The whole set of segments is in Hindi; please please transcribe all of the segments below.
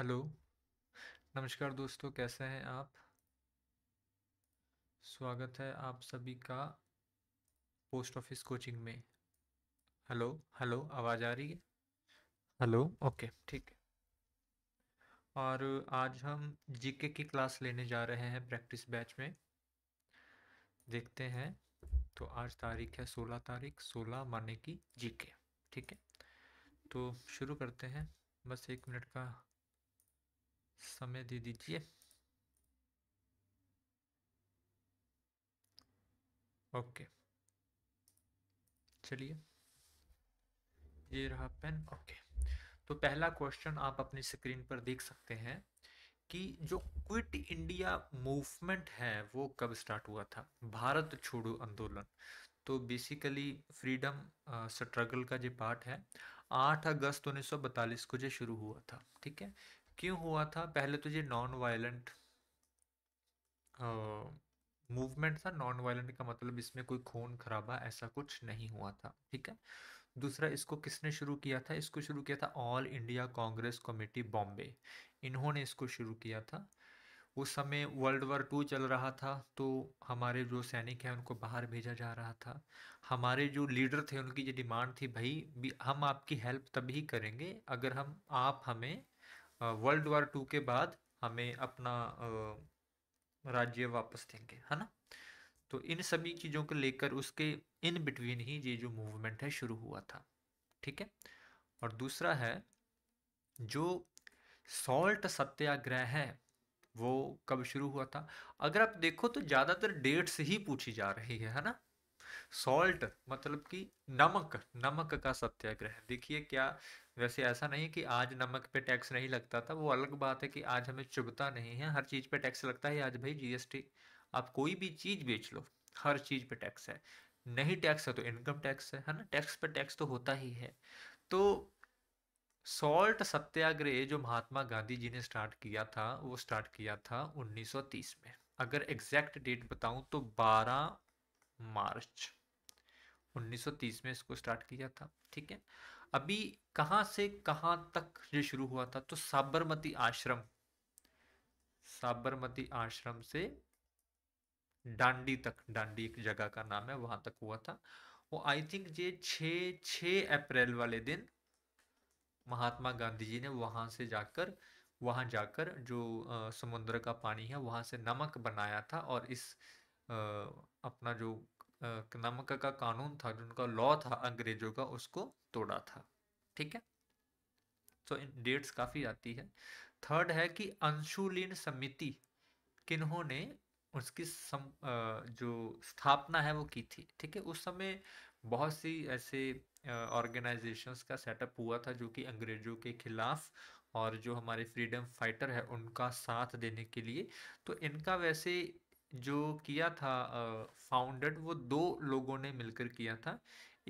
हेलो नमस्कार दोस्तों कैसे हैं आप स्वागत है आप सभी का पोस्ट ऑफिस कोचिंग में हेलो हेलो आवाज़ आ रही है हेलो ओके ठीक है और आज हम जीके की क्लास लेने जा रहे हैं प्रैक्टिस बैच में देखते हैं तो आज तारीख है सोलह तारीख सोलह माने की जीके ठीक है तो शुरू करते हैं बस एक मिनट का समय दे दीजिए ओके चलिए ये रहा पेन ओके तो पहला क्वेश्चन आप अपनी स्क्रीन पर देख सकते हैं कि जो क्विट इंडिया मूवमेंट है वो कब स्टार्ट हुआ था भारत छोड़ो आंदोलन तो बेसिकली फ्रीडम स्ट्रगल का जो पार्ट है 8 अगस्त उन्नीस को जो शुरू हुआ था ठीक है क्यों हुआ था पहले तो ये नॉन वायलेंट मूवमेंट था नॉन वायलेंट का मतलब इसमें कोई खून खराबा ऐसा कुछ नहीं हुआ था ठीक है दूसरा इसको किसने शुरू किया था इसको शुरू किया था all India Congress committee Bombay इन्होंने इसको शुरू किया था उस समय वर्ल्ड वॉर टू चल रहा था तो हमारे जो सैनिक हैं उनको बाहर भेजा जा रहा था हमारे जो लीडर थे उनकी ये डिमांड थी भाई हम आपकी हेल्प तभी करेंगे अगर हम आप हमें वर्ल्ड वार टू के बाद हमें अपना राज्य वापस देंगे है ना तो इन सभी चीज़ों को लेकर उसके इन बिटवीन ही ये जो मूवमेंट है शुरू हुआ था ठीक है और दूसरा है जो सॉल्ट सत्याग्रह है वो कब शुरू हुआ था अगर आप देखो तो ज़्यादातर डेट्स ही पूछी जा रही है है ना सॉल्ट मतलब कि नमक नमक का सत्याग्रह देखिए क्या वैसे ऐसा नहीं कि आज नमक पे टैक्स नहीं लगता था वो अलग बात है कि आज हमें चुभता नहीं है हर चीज़ पे टैक्स लगता है आज भाई जीएसटी आप कोई भी चीज़ बेच लो हर चीज़ पे टैक्स है नहीं टैक्स है तो इनकम टैक्स है है ना टैक्स पे टैक्स तो होता ही है तो सॉल्ट सत्याग्रह जो महात्मा गांधी जी ने स्टार्ट किया था वो स्टार्ट किया था 1930 में अगर एग्जैक्ट डेट बताऊं तो 12 मार्च 1930 में इसको स्टार्ट किया था ठीक है अभी कहां से कहां तक ये शुरू हुआ था तो साबरमती आश्रम साबरमती आश्रम से डांडी तक डांडी एक जगह का नाम है वहां तक हुआ था वो आई थिंक ये छ छ अप्रैल वाले दिन महात्मा गांधी जी ने वहां से जाकर वहां जाकर जो समुद्र का पानी है वहां से नमक बनाया था और इस आ, अपना जो नमक का कानून था जो उनका लॉ था अंग्रेजों का उसको तोड़ा था ठीक है तो इन डेट्स काफ़ी आती है थर्ड है कि अंशुलीन समिति किन्होंने उसकी सम, जो स्थापना है वो की थी ठीक है उस समय बहुत सी ऐसे ऑर्गेनाइजेशंस का सेटअप हुआ था जो कि अंग्रेजों के खिलाफ और जो हमारे फ्रीडम फाइटर है उनका साथ देने के लिए तो इनका वैसे जो किया था फाउंडेड वो दो लोगों ने मिलकर किया था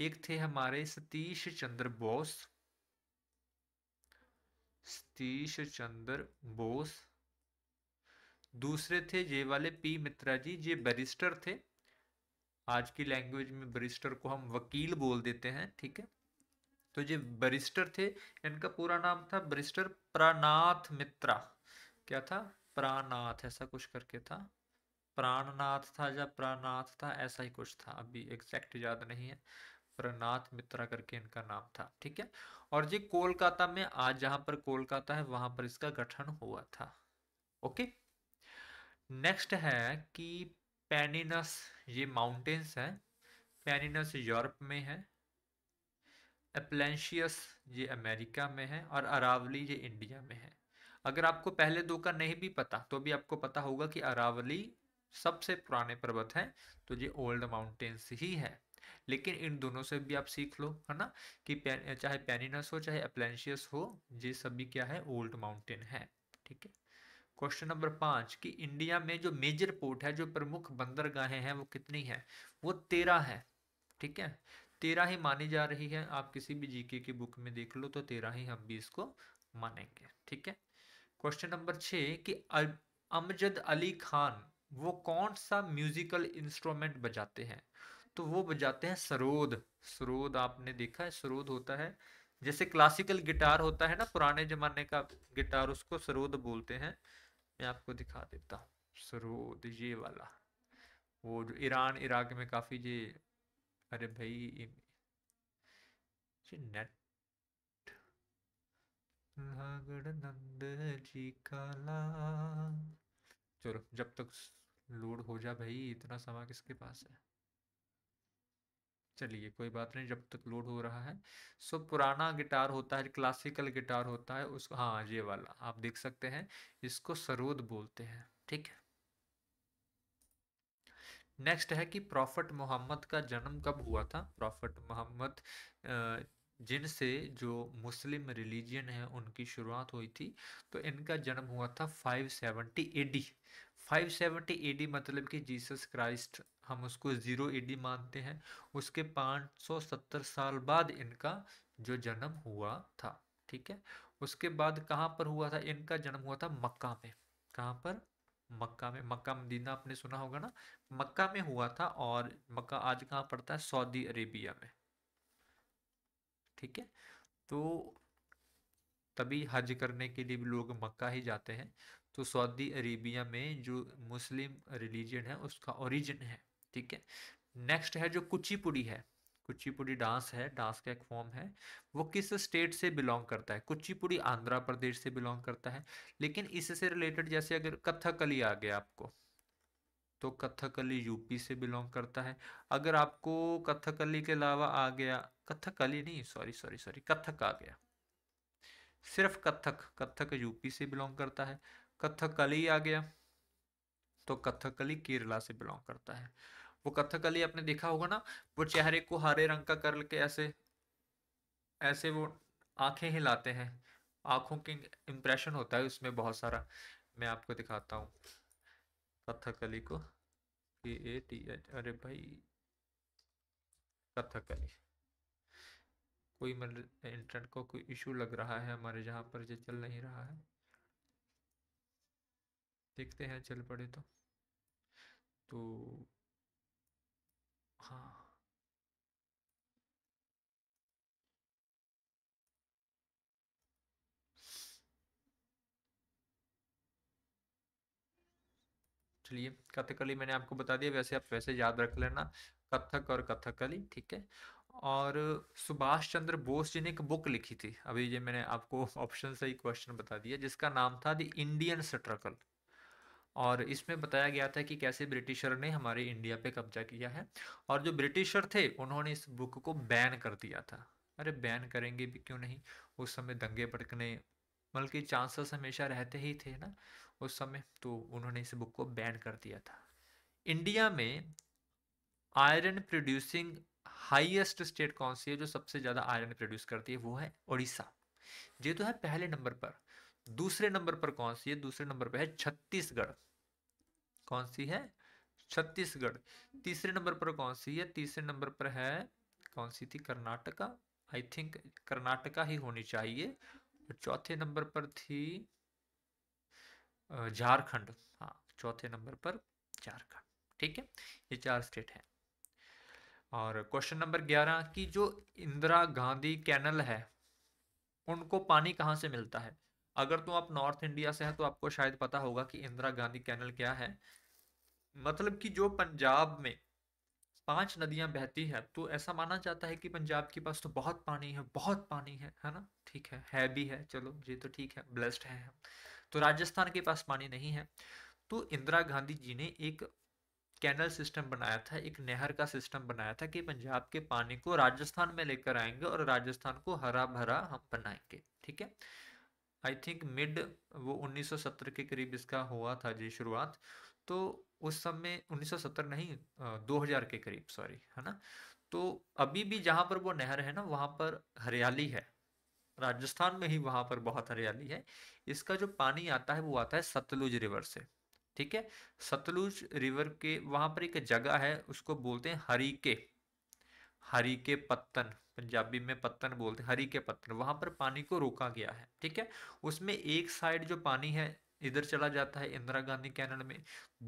एक थे हमारे सतीश चंद्र बोस सतीश चंद्र बोस दूसरे थे ये वाले पी मित्रा जी ये बैरिस्टर थे आज की लैंग्वेज में बैरिस्टर को हम वकील बोल देते हैं ठीक है तो ये बैरिस्टर थे इनका पूरा नाम था बैरिस्टर प्रानाथ मित्रा क्या था प्रानाथ ऐसा कुछ करके था प्राणनाथ था या प्राणनाथ था ऐसा ही कुछ था अभी एग्जैक्ट याद नहीं है प्रनाथ मित्रा करके इनका नाम था ठीक है और ये कोलकाता में आज जहां पर कोलकाता है वहां पर इसका गठन हुआ था ओके नेक्स्ट है कि पेनिनस ये माउंटेन्स है पेनिनस यूरोप में है एप्लेंशियस ये अमेरिका में है और अरावली ये इंडिया में है अगर आपको पहले दो का नहीं भी पता तो भी आपको पता होगा कि अरावली सबसे पुराने पर्वत हैं तो ये ओल्ड माउंटेन्स ही है लेकिन इन दोनों से भी आप सीख लो है ना कि चाहे पेनिनस हो चाहे अपलेंशियस हो ये सभी क्या है ओल्ड माउंटेन है ठीक है क्वेश्चन नंबर पांच कि इंडिया में जो मेजर पोर्ट है जो प्रमुख बंदरगाहें हैं वो कितनी है वो तेरह है ठीक है तेरह ही मानी जा रही है आप किसी भी जीके की बुक में देख लो तो तेरह ही हम भी इसको मानेंगे ठीक है क्वेश्चन नंबर छ कि अमजद अली खान वो कौन सा म्यूजिकल इंस्ट्रूमेंट बजाते हैं तो वो बजाते हैं सरोद सरोद आपने देखा है सरोद होता है जैसे क्लासिकल गिटार होता है ना पुराने जमाने का गिटार उसको सरोद बोलते हैं मैं आपको दिखा देता हूँ सरोद ये वाला वो जो ईरान इराक में काफ़ी ये अरे भाई ये नेट नंद जी का चलो जब तक लोड हो जा भाई इतना समय किसके पास है चलिए कोई बात नहीं जब तक लोड हो रहा है सो पुराना गिटार होता है क्लासिकल गिटार होता है उसको हाँ ये वाला आप देख सकते हैं इसको सरोद बोलते हैं ठीक है नेक्स्ट है कि प्रॉफिट मोहम्मद का जन्म कब हुआ था प्रॉफिट मोहम्मद जिनसे जो मुस्लिम रिलीजियन है उनकी शुरुआत हुई थी तो इनका जन्म हुआ था 570 एडी 570 एडी मतलब कि जीसस क्राइस्ट हम उसको ज़ीरो एडी मानते हैं उसके 570 साल बाद इनका जो जन्म हुआ था ठीक है उसके बाद कहाँ पर हुआ था इनका जन्म हुआ था मक्का में कहाँ पर मक्का में मक्का मदीना आपने सुना होगा ना मक्का में हुआ था और मक्का आज कहाँ पड़ता है सऊदी अरेबिया में ठीक है तो तभी हज करने के लिए भी लोग मक्का ही जाते हैं तो सऊदी अरेबिया में जो मुस्लिम रिलीजन है उसका ओरिजिन है ठीक है नेक्स्ट है जो कुचिपुड़ी है कुचिपुड़ी डांस है डांस का एक फॉर्म है वो किस स्टेट से बिलोंग करता है कुचिपुड़ी आंध्र प्रदेश से बिलोंग करता है लेकिन इससे रिलेटेड जैसे अगर कथकली आ गया आपको तो कथकली यूपी से बिलोंग करता है अगर आपको कथकली के अलावा आ गया कथकली नहीं सॉरी सॉरी सॉरी कथक आ गया सिर्फ कथक कथक यूपी से बिलोंग करता है कथकली आ गया तो कथकली केरला से बिलोंग करता है वो कथकली आपने देखा होगा ना वो चेहरे को हरे रंग का कर के ऐसे ऐसे वो आंखें हिलाते हैं आंखों के इम्प्रेशन होता है उसमें बहुत सारा मैं आपको दिखाता हूँ कथकली को ए ए टी अरे भाई कथकली कोई मेरे इंटरनेट को कोई इशू लग रहा है हमारे जहाँ पर ये चल नहीं रहा है देखते हैं चल पड़े तो तो हाँ चलिए कथकली मैंने आपको बता दिया वैसे आप वैसे याद रख लेना कथक और कथकली ठीक है और सुभाष चंद्र बोस जी ने एक बुक लिखी थी अभी ये मैंने आपको ऑप्शन से ही क्वेश्चन बता दिया जिसका नाम था द इंडियन स्ट्रगल और इसमें बताया गया था कि कैसे ब्रिटिशर ने हमारे इंडिया पे कब्जा किया है और जो ब्रिटिशर थे उन्होंने इस बुक को बैन कर दिया था अरे बैन करेंगे भी क्यों नहीं उस समय दंगे भड़कने बल्कि चांसेस हमेशा रहते ही थे ना उस समय तो उन्होंने इस बुक को बैन कर दिया था इंडिया में आयरन प्रोड्यूसिंग हाईएस्ट स्टेट कौन सी है जो सबसे ज़्यादा आयरन प्रोड्यूस करती है वो है उड़ीसा ये तो है पहले नंबर पर दूसरे नंबर पर कौन सी है दूसरे नंबर पर है छत्तीसगढ़ कौन सी है छत्तीसगढ़ तीसरे नंबर पर कौन सी है तीसरे नंबर पर है कौन सी थी कर्नाटका आई थिंक कर्नाटका ही होनी चाहिए और चौथे नंबर पर थी झारखंड हाँ चौथे नंबर पर झारखंड ठीक है ये चार स्टेट है और क्वेश्चन नंबर ग्यारह की जो इंदिरा गांधी कैनल है उनको पानी कहाँ से मिलता है अगर तो आप नॉर्थ इंडिया से हैं तो आपको शायद पता होगा कि इंदिरा गांधी कैनल क्या है मतलब कि जो पंजाब में पांच नदियां बहती है तो ऐसा माना जाता है कि पंजाब के पास तो बहुत पानी है बहुत पानी है है ना ठीक है है भी है चलो जी तो ठीक है ब्लेस्ड है तो राजस्थान के पास पानी नहीं है तो इंदिरा गांधी जी ने एक कैनल सिस्टम बनाया था एक नहर का सिस्टम बनाया था कि पंजाब के पानी को राजस्थान में लेकर आएंगे और राजस्थान को हरा भरा हम बनाएंगे ठीक है आई थिंक मिड वो 1970 के करीब इसका हुआ था जी शुरुआत तो उस समय 1970 नहीं 2000 के करीब सॉरी है ना तो अभी भी जहाँ पर वो नहर है ना वहाँ पर हरियाली है राजस्थान में ही वहाँ पर बहुत हरियाली है इसका जो पानी आता है वो आता है सतलुज रिवर से ठीक है सतलुज रिवर के वहाँ पर एक जगह है उसको बोलते हैं हरीके हरी के पत्तन पंजाबी में पत्तन बोलते हरी के पत्तन वहाँ पर पानी को रोका गया है ठीक है उसमें एक साइड जो पानी है इधर चला जाता है इंदिरा गांधी कैनल में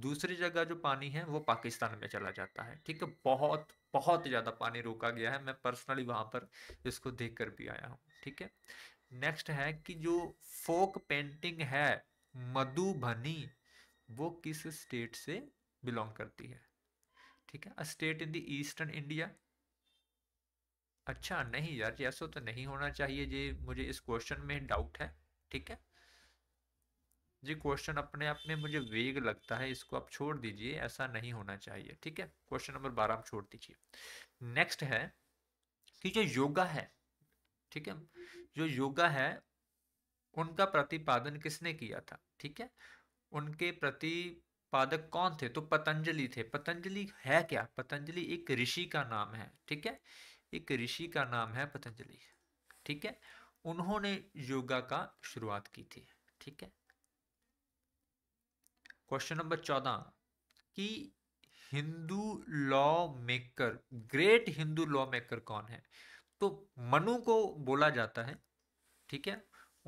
दूसरी जगह जो पानी है वो पाकिस्तान में चला जाता है ठीक है बहुत बहुत ज़्यादा पानी रोका गया है मैं पर्सनली वहाँ पर इसको देख कर भी आया हूँ ठीक है नेक्स्ट है कि जो फोक पेंटिंग है मधुबनी वो किस स्टेट से बिलोंग करती है ठीक है state in the eastern India अच्छा नहीं यार ऐसा तो नहीं होना चाहिए जी मुझे इस क्वेश्चन में डाउट है ठीक है जी क्वेश्चन अपने आप में मुझे वेग लगता है इसको आप छोड़ दीजिए ऐसा नहीं होना चाहिए ठीक है क्वेश्चन नंबर बारह आप छोड़ दीजिए नेक्स्ट है कि जो योगा है ठीक है जो योगा है उनका प्रतिपादन किसने किया था ठीक है उनके प्रतिपादक कौन थे तो पतंजलि थे पतंजलि है क्या पतंजलि एक ऋषि का नाम है ठीक है एक ऋषि का नाम है पतंजलि ठीक है उन्होंने योगा का शुरुआत की थी ठीक है क्वेश्चन नंबर चौदह कि Hindu lawmaker great Hindu lawmaker कौन है तो मनु को बोला जाता है ठीक है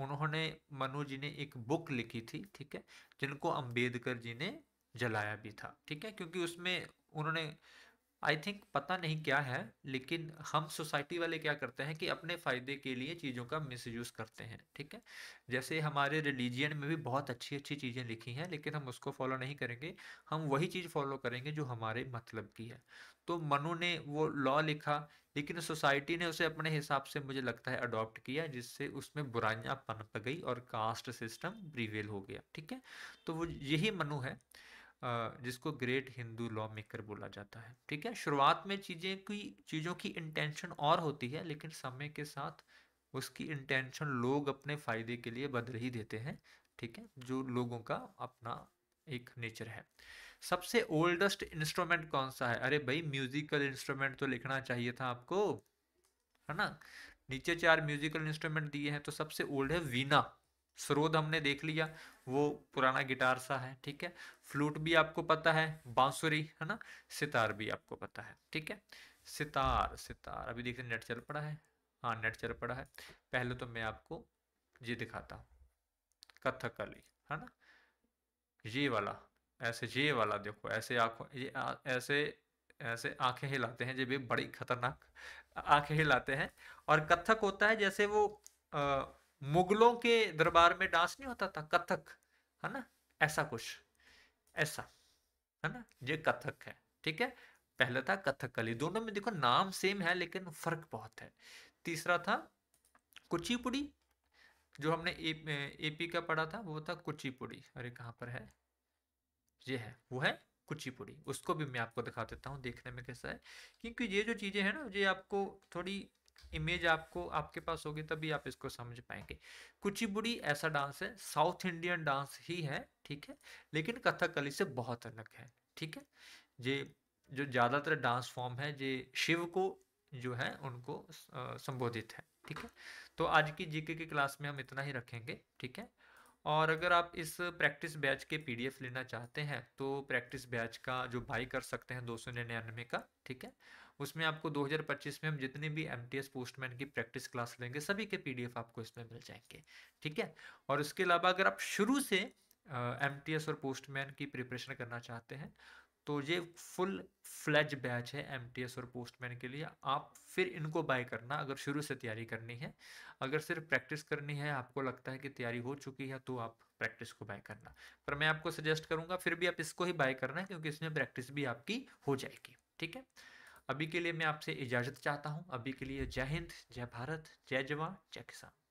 उन्होंने मनु जी ने एक बुक लिखी थी ठीक है जिनको अंबेडकर जी ने जलाया भी था ठीक है क्योंकि उसमें उन्होंने आई थिंक पता नहीं क्या है लेकिन हम सोसाइटी वाले क्या करते हैं कि अपने फ़ायदे के लिए चीज़ों का मिस यूज़ करते हैं ठीक है जैसे हमारे रिलीजियन में भी बहुत अच्छी अच्छी चीज़ें लिखी हैं लेकिन हम उसको फॉलो नहीं करेंगे हम वही चीज़ फॉलो करेंगे जो हमारे मतलब की है तो मनु ने वो लॉ लिखा लेकिन सोसाइटी ने उसे अपने हिसाब से मुझे लगता है अडॉप्ट किया जिससे उसमें बुराइयाँ पनप गई और कास्ट सिस्टम प्रिवेल हो गया ठीक है तो वो यही मनु है जिसको ग्रेट हिंदू लॉ मेकर बोला जाता है ठीक है शुरुआत में चीज़ें की चीज़ों की इंटेंशन और होती है लेकिन समय के साथ उसकी इंटेंशन लोग अपने फ़ायदे के लिए बदल ही देते हैं ठीक है जो लोगों का अपना एक नेचर है सबसे ओल्डेस्ट इंस्ट्रूमेंट कौन सा है अरे भाई म्यूजिकल इंस्ट्रूमेंट तो लिखना चाहिए था आपको है ना नीचे चार म्यूजिकल इंस्ट्रूमेंट दिए हैं तो सबसे ओल्ड है वीना स्रोत हमने देख लिया वो पुराना गिटार सा है ठीक है फ्लूट भी आपको पता है बांसुरी है ना सितार भी आपको पता है ठीक है सितार सितार अभी देखिए नेट चल पड़ा है हाँ नेट चल पड़ा है पहले तो मैं आपको ये दिखाता हूँ कथकली है ना ये वाला ऐसे ये वाला देखो ऐसे आँखों ये आ, ऐसे ऐसे आंखें हिलाते हैं जब ये बड़ी खतरनाक आंखें हिलाते हैं और कथक होता है जैसे वो आ, मुगलों के दरबार में डांस नहीं होता था कथक है ना ऐसा कुछ ऐसा है ना ये कथक है ठीक है पहला था कथकली दोनों में देखो नाम सेम है लेकिन फर्क बहुत है तीसरा था कुचिपुड़ी जो हमने ए, एपी का पढ़ा था वो था कुचिपुड़ी अरे कहाँ पर है ये है वो है कुचिपुड़ी उसको भी मैं आपको दिखा देता हूँ देखने में कैसा है क्योंकि ये जो चीज़ें हैं ना ये आपको थोड़ी इमेज आपको आपके पास होगी तभी आप इसको समझ पाएंगे कुचिपुड़ी ऐसा डांस है साउथ इंडियन डांस ही है ठीक है लेकिन कथकली से बहुत अलग है ठीक है ये जो ज़्यादातर डांस फॉर्म है ये शिव को जो है उनको संबोधित है ठीक है तो आज की जीके की क्लास में हम इतना ही रखेंगे ठीक है और अगर आप इस प्रैक्टिस बैच के पीडीएफ लेना चाहते हैं तो प्रैक्टिस बैच का जो बाई कर सकते हैं दो सौ निन्यानवे का ठीक है उसमें आपको 2025 में हम जितने भी एम पोस्टमैन की प्रैक्टिस क्लास लेंगे सभी के पी आपको इसमें मिल जाएंगे ठीक है और इसके अलावा अगर आप शुरू से एम uh, और पोस्टमैन की प्रिपरेशन करना चाहते हैं तो ये फुल फ्लैज बैच है एम और पोस्टमैन के लिए आप फिर इनको बाय करना अगर शुरू से तैयारी करनी है अगर सिर्फ प्रैक्टिस करनी है आपको लगता है कि तैयारी हो चुकी है तो आप प्रैक्टिस को बाय करना पर मैं आपको सजेस्ट करूंगा फिर भी आप इसको ही बाय करना क्योंकि इसमें प्रैक्टिस भी आपकी हो जाएगी ठीक है अभी के लिए मैं आपसे इजाज़त चाहता हूँ अभी के लिए जय हिंद जय भारत जय जवान जय किसान